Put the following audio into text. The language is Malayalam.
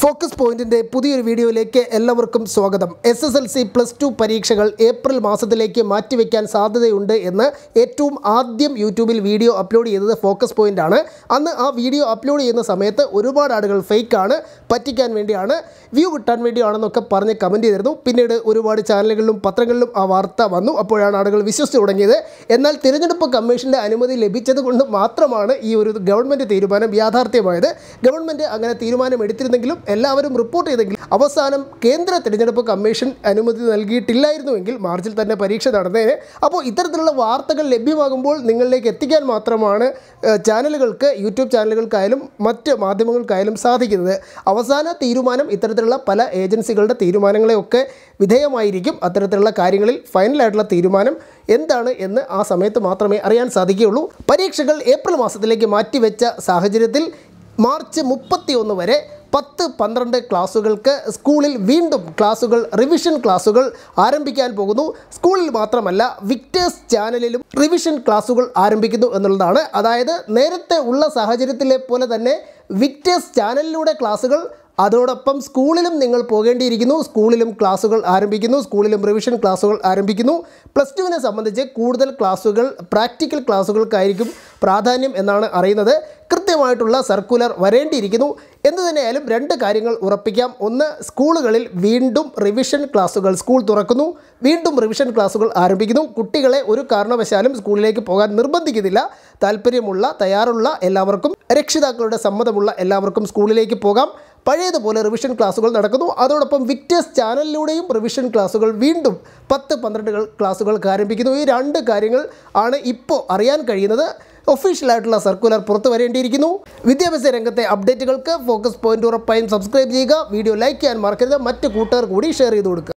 ഫോക്കസ് പോയിന്റിന്റെ പുതിയൊരു വീഡിയോയിലേക്ക് എല്ലാവർക്കും സ്വാഗതം S S L C plus two പരീക്ഷകൾ ഏപ്രിൽ മാസത്തിലേക്ക് മാറ്റിവെക്കാൻ സാധ്യതയുണ്ട് എന്ന് ഏറ്റവും ആദ്യം യൂട്യൂബിൽ വീഡിയോ അപ്ലോഡ് ചെയ്തത് ഫോക്കസ് പോയിന്റ് ആണ് അന്ന് ആ വീഡിയോ അപ്ലോഡ് ചെയ്യുന്ന സമയത്ത് ഒരുപാട് ആളുകൾ ഫേക്കാണ് പറ്റിക്കാൻ വേണ്ടിയാണ് വ്യൂ കിട്ടാൻ വേണ്ടിയാണെന്നൊക്കെ പറഞ്ഞ് കമൻറ്റ് ചെയ്തിരുന്നു പിന്നീട് ഒരുപാട് ചാനലുകളിലും പത്രങ്ങളിലും ആ വാർത്ത വന്നു അപ്പോഴാണ് ആളുകൾ വിശ്വസിച്ച് തുടങ്ങിയത് എന്നാൽ തിരഞ്ഞെടുപ്പ് കമ്മീഷൻ്റെ അനുമതി ലഭിച്ചത് കൊണ്ട് മാത്രമാണ് ഈ ഒരു ഗവൺമെൻറ് തീരുമാനം യാഥാർത്ഥ്യമായത് ഗവൺമെൻറ് അങ്ങനെ തീരുമാനം എടുത്തിരുന്നെങ്കിലും എല്ലാവരും റിപ്പോർട്ട് ചെയ്തെങ്കിൽ അവസാനം കേന്ദ്ര തിരഞ്ഞെടുപ്പ് കമ്മീഷൻ അനുമതി നൽകിയിട്ടില്ലായിരുന്നുവെങ്കിൽ മാർച്ചിൽ തന്നെ പരീക്ഷ നടന്നേനെ അപ്പോൾ ഇത്തരത്തിലുള്ള വാർത്തകൾ ലഭ്യമാകുമ്പോൾ നിങ്ങളിലേക്ക് എത്തിക്കാൻ മാത്രമാണ് ചാനലുകൾക്ക് യൂട്യൂബ് ചാനലുകൾക്കായാലും മറ്റ് മാധ്യമങ്ങൾക്കായാലും സാധിക്കുന്നത് അവസാന തീരുമാനം ഇത്തരത്തിലുള്ള പല ഏജൻസികളുടെ തീരുമാനങ്ങളെയൊക്കെ വിധേയമായിരിക്കും അത്തരത്തിലുള്ള കാര്യങ്ങളിൽ ഫൈനലായിട്ടുള്ള തീരുമാനം എന്താണ് എന്ന് ആ സമയത്ത് മാത്രമേ അറിയാൻ സാധിക്കുകയുള്ളൂ പരീക്ഷകൾ ഏപ്രിൽ മാസത്തിലേക്ക് മാറ്റിവെച്ച സാഹചര്യത്തിൽ മാർച്ച് മുപ്പത്തി വരെ പത്ത് പന്ത്രണ്ട് ക്ലാസ്സുകൾക്ക് സ്കൂളിൽ വീണ്ടും ക്ലാസ്സുകൾ റിവിഷൻ ക്ലാസ്സുകൾ ആരംഭിക്കാൻ പോകുന്നു സ്കൂളിൽ മാത്രമല്ല വിക്ടേഴ്സ് ചാനലിലും റിവിഷൻ ക്ലാസ്സുകൾ ആരംഭിക്കുന്നു എന്നുള്ളതാണ് അതായത് നേരത്തെ ഉള്ള സാഹചര്യത്തിലെ പോലെ തന്നെ വിക്ടേഴ്സ് ചാനലിലൂടെ ക്ലാസ്സുകൾ അതോടൊപ്പം സ്കൂളിലും നിങ്ങൾ പോകേണ്ടിയിരിക്കുന്നു സ്കൂളിലും ക്ലാസ്സുകൾ ആരംഭിക്കുന്നു സ്കൂളിലും റിവിഷൻ ക്ലാസ്സുകൾ ആരംഭിക്കുന്നു പ്ലസ് ടുവിനെ സംബന്ധിച്ച് കൂടുതൽ ക്ലാസ്സുകൾ പ്രാക്ടിക്കൽ ക്ലാസ്സുകൾക്കായിരിക്കും പ്രാധാന്യം എന്നാണ് അറിയുന്നത് കൃത്യമായിട്ടുള്ള സർക്കുലർ വരേണ്ടിയിരിക്കുന്നു എന്ന് തന്നെയായാലും രണ്ട് കാര്യങ്ങൾ ഉറപ്പിക്കാം ഒന്ന് സ്കൂളുകളിൽ വീണ്ടും റിവിഷൻ ക്ലാസ്സുകൾ സ്കൂൾ തുറക്കുന്നു വീണ്ടും റിവിഷൻ ക്ലാസ്സുകൾ ആരംഭിക്കുന്നു കുട്ടികളെ ഒരു കാരണവശാലും സ്കൂളിലേക്ക് പോകാൻ നിർബന്ധിക്കുന്നില്ല താല്പര്യമുള്ള തയ്യാറുള്ള എല്ലാവർക്കും രക്ഷിതാക്കളുടെ സമ്മതമുള്ള എല്ലാവർക്കും സ്കൂളിലേക്ക് പോകാം പഴയതുപോലെ റിവിഷൻ ക്ലാസ്സുകൾ നടക്കുന്നു അതോടൊപ്പം വിക്ടേഴ്സ് ചാനലിലൂടെയും റിവിഷൻ ക്ലാസ്സുകൾ വീണ്ടും പത്ത് പന്ത്രണ്ട് ക്ലാസ്സുകൾക്ക് ആരംഭിക്കുന്നു ഈ രണ്ട് കാര്യങ്ങൾ ആണ് ഇപ്പോൾ അറിയാൻ കഴിയുന്നത് ഒഫീഷ്യലായിട്ടുള്ള സർക്കുലർ പുറത്തു വരേണ്ടിയിരിക്കുന്നു വിദ്യാഭ്യാസ രംഗത്തെ അപ്ഡേറ്റുകൾക്ക് ഫോക്കസ് പോയിന്റ് ഉറപ്പായും സബ്സ്ക്രൈബ് ചെയ്യുക വീഡിയോ ലൈക്ക് ചെയ്യാൻ മറക്കരുത് മറ്റ് കൂട്ടുകാർ കൂടി ഷെയർ ചെയ്ത് കൊടുക്കുക